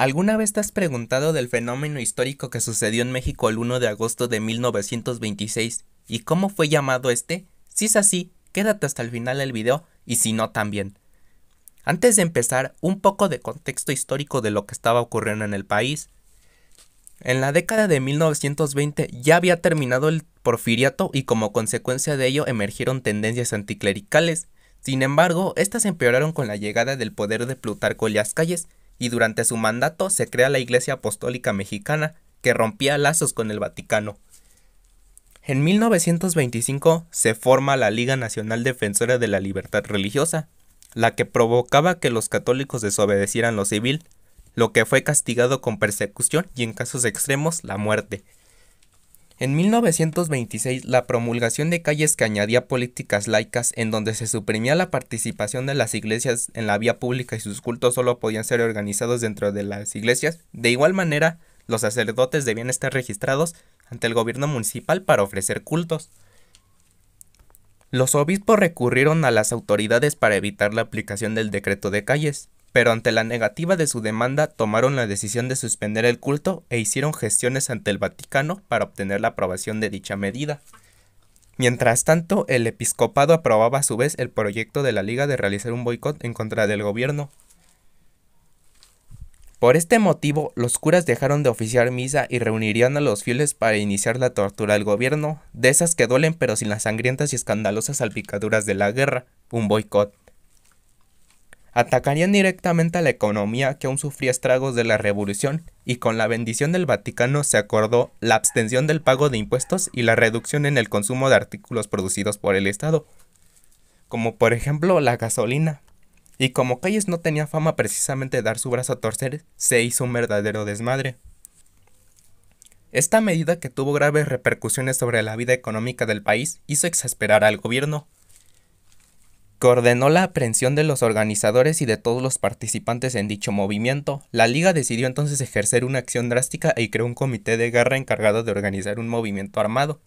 ¿Alguna vez te has preguntado del fenómeno histórico que sucedió en México el 1 de agosto de 1926 y cómo fue llamado este? Si es así, quédate hasta el final del video y si no también. Antes de empezar, un poco de contexto histórico de lo que estaba ocurriendo en el país. En la década de 1920 ya había terminado el porfiriato y como consecuencia de ello emergieron tendencias anticlericales. Sin embargo, estas empeoraron con la llegada del poder de Plutarco Elias las calles y durante su mandato se crea la Iglesia Apostólica Mexicana, que rompía lazos con el Vaticano. En 1925 se forma la Liga Nacional Defensora de la Libertad Religiosa, la que provocaba que los católicos desobedecieran lo civil, lo que fue castigado con persecución y en casos extremos la muerte. En 1926, la promulgación de calles que añadía políticas laicas en donde se suprimía la participación de las iglesias en la vía pública y sus cultos solo podían ser organizados dentro de las iglesias. De igual manera, los sacerdotes debían estar registrados ante el gobierno municipal para ofrecer cultos. Los obispos recurrieron a las autoridades para evitar la aplicación del decreto de calles, pero ante la negativa de su demanda tomaron la decisión de suspender el culto e hicieron gestiones ante el Vaticano para obtener la aprobación de dicha medida. Mientras tanto, el episcopado aprobaba a su vez el proyecto de la Liga de realizar un boicot en contra del gobierno. Por este motivo, los curas dejaron de oficiar misa y reunirían a los fieles para iniciar la tortura al gobierno, de esas que duelen pero sin las sangrientas y escandalosas salpicaduras de la guerra, un boicot atacarían directamente a la economía que aún sufría estragos de la revolución y con la bendición del Vaticano se acordó la abstención del pago de impuestos y la reducción en el consumo de artículos producidos por el Estado, como por ejemplo la gasolina. Y como Calles no tenía fama precisamente de dar su brazo a torcer, se hizo un verdadero desmadre. Esta medida que tuvo graves repercusiones sobre la vida económica del país hizo exasperar al gobierno, Coordenó ordenó la aprehensión de los organizadores y de todos los participantes en dicho movimiento. La liga decidió entonces ejercer una acción drástica y creó un comité de guerra encargado de organizar un movimiento armado.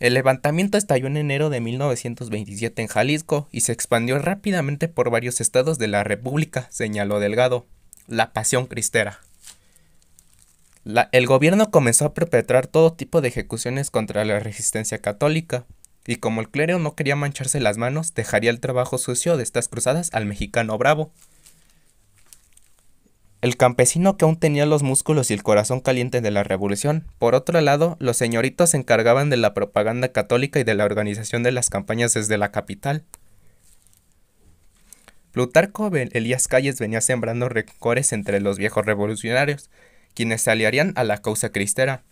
El levantamiento estalló en enero de 1927 en Jalisco y se expandió rápidamente por varios estados de la República, señaló Delgado. La pasión cristera. el gobierno comenzó a perpetrar todo tipo de ejecuciones contra la resistencia católica y como el clero no quería mancharse las manos, dejaría el trabajo sucio de estas cruzadas al mexicano bravo. El campesino que aún tenía los músculos y el corazón caliente de la revolución. Por otro lado, los señoritos se encargaban de la propaganda católica y de la organización de las campañas desde la capital. Plutarco Elías Calles venía sembrando recores entre los viejos revolucionarios, quienes se aliarían a la causa cristera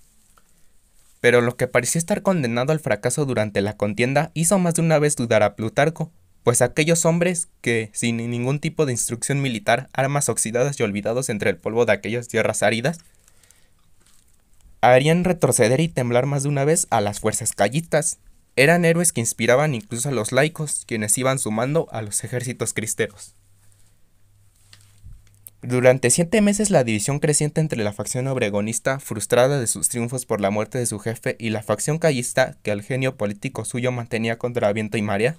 pero lo que pareció estar condenado al fracaso durante la contienda hizo más de una vez dudar a Plutarco, pues aquellos hombres que, sin ningún tipo de instrucción militar, armas oxidadas y olvidados entre el polvo de aquellas tierras áridas, harían retroceder y temblar más de una vez a las fuerzas callistas. Eran héroes que inspiraban incluso a los laicos, quienes iban sumando a los ejércitos cristeros. Durante siete meses la división creciente entre la facción obregonista, frustrada de sus triunfos por la muerte de su jefe, y la facción callista, que el genio político suyo mantenía contra viento y marea,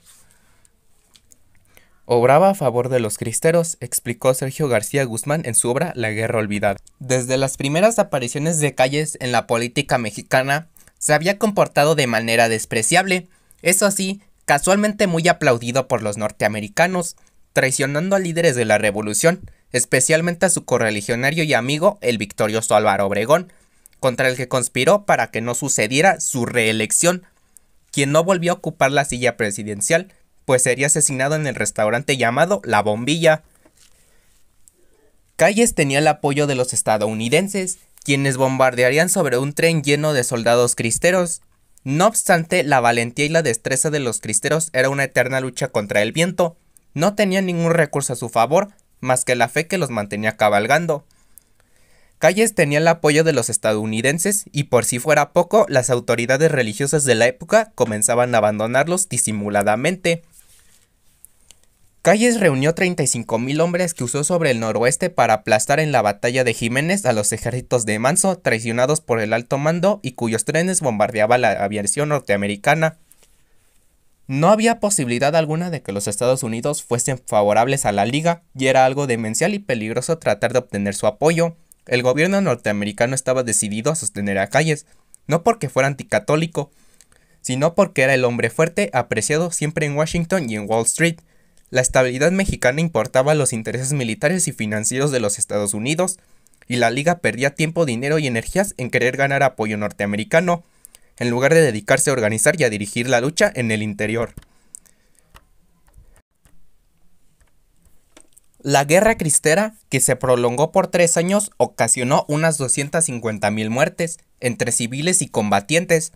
obraba a favor de los cristeros, explicó Sergio García Guzmán en su obra La Guerra Olvidada. Desde las primeras apariciones de Calles en la política mexicana, se había comportado de manera despreciable, eso sí, casualmente muy aplaudido por los norteamericanos, traicionando a líderes de la revolución, especialmente a su correligionario y amigo, el victorioso Álvaro Obregón, contra el que conspiró para que no sucediera su reelección, quien no volvió a ocupar la silla presidencial, pues sería asesinado en el restaurante llamado La Bombilla. Calles tenía el apoyo de los estadounidenses, quienes bombardearían sobre un tren lleno de soldados cristeros. No obstante, la valentía y la destreza de los cristeros era una eterna lucha contra el viento. No tenían ningún recurso a su favor, más que la fe que los mantenía cabalgando. Calles tenía el apoyo de los estadounidenses y por si fuera poco, las autoridades religiosas de la época comenzaban a abandonarlos disimuladamente. Calles reunió 35.000 hombres que usó sobre el noroeste para aplastar en la batalla de Jiménez a los ejércitos de Manso, traicionados por el alto mando y cuyos trenes bombardeaba la aviación norteamericana. No había posibilidad alguna de que los Estados Unidos fuesen favorables a la Liga y era algo demencial y peligroso tratar de obtener su apoyo. El gobierno norteamericano estaba decidido a sostener a Calles, no porque fuera anticatólico, sino porque era el hombre fuerte apreciado siempre en Washington y en Wall Street. La estabilidad mexicana importaba los intereses militares y financieros de los Estados Unidos, y la Liga perdía tiempo, dinero y energías en querer ganar apoyo norteamericano en lugar de dedicarse a organizar y a dirigir la lucha en el interior. La guerra cristera, que se prolongó por tres años, ocasionó unas 250.000 muertes entre civiles y combatientes.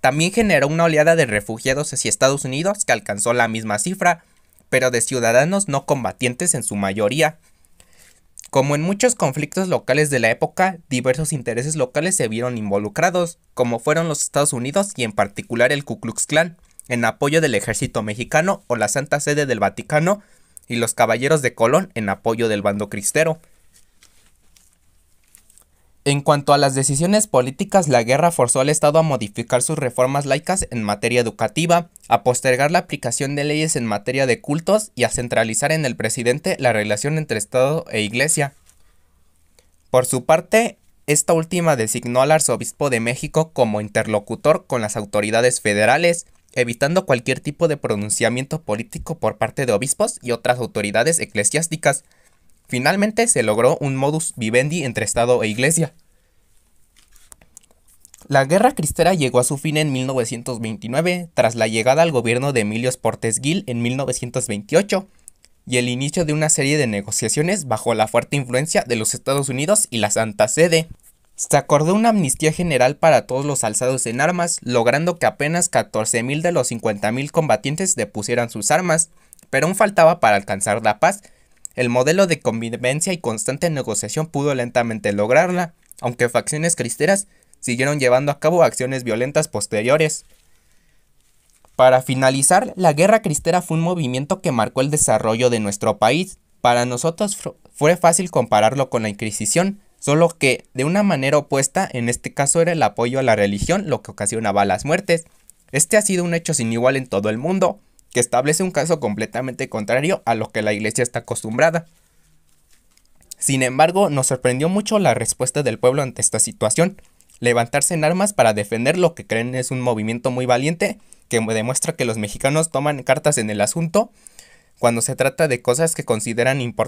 También generó una oleada de refugiados hacia Estados Unidos que alcanzó la misma cifra, pero de ciudadanos no combatientes en su mayoría. Como en muchos conflictos locales de la época, diversos intereses locales se vieron involucrados, como fueron los Estados Unidos y en particular el Ku Klux Klan, en apoyo del ejército mexicano o la Santa Sede del Vaticano, y los Caballeros de Colón en apoyo del bando cristero. En cuanto a las decisiones políticas, la guerra forzó al Estado a modificar sus reformas laicas en materia educativa, a postergar la aplicación de leyes en materia de cultos y a centralizar en el presidente la relación entre Estado e Iglesia. Por su parte, esta última designó al arzobispo de México como interlocutor con las autoridades federales, evitando cualquier tipo de pronunciamiento político por parte de obispos y otras autoridades eclesiásticas, Finalmente se logró un modus vivendi entre Estado e Iglesia. La guerra cristera llegó a su fin en 1929, tras la llegada al gobierno de Emilio Portes Gil en 1928 y el inicio de una serie de negociaciones bajo la fuerte influencia de los Estados Unidos y la Santa Sede. Se acordó una amnistía general para todos los alzados en armas, logrando que apenas 14.000 de los 50.000 combatientes depusieran sus armas, pero aún faltaba para alcanzar la paz, el modelo de convivencia y constante negociación pudo lentamente lograrla, aunque facciones cristeras siguieron llevando a cabo acciones violentas posteriores. Para finalizar, la guerra cristera fue un movimiento que marcó el desarrollo de nuestro país. Para nosotros fue fácil compararlo con la Inquisición, solo que de una manera opuesta, en este caso era el apoyo a la religión lo que ocasionaba las muertes. Este ha sido un hecho sin igual en todo el mundo, establece un caso completamente contrario a lo que la iglesia está acostumbrada. Sin embargo, nos sorprendió mucho la respuesta del pueblo ante esta situación. Levantarse en armas para defender lo que creen es un movimiento muy valiente que demuestra que los mexicanos toman cartas en el asunto cuando se trata de cosas que consideran importantes.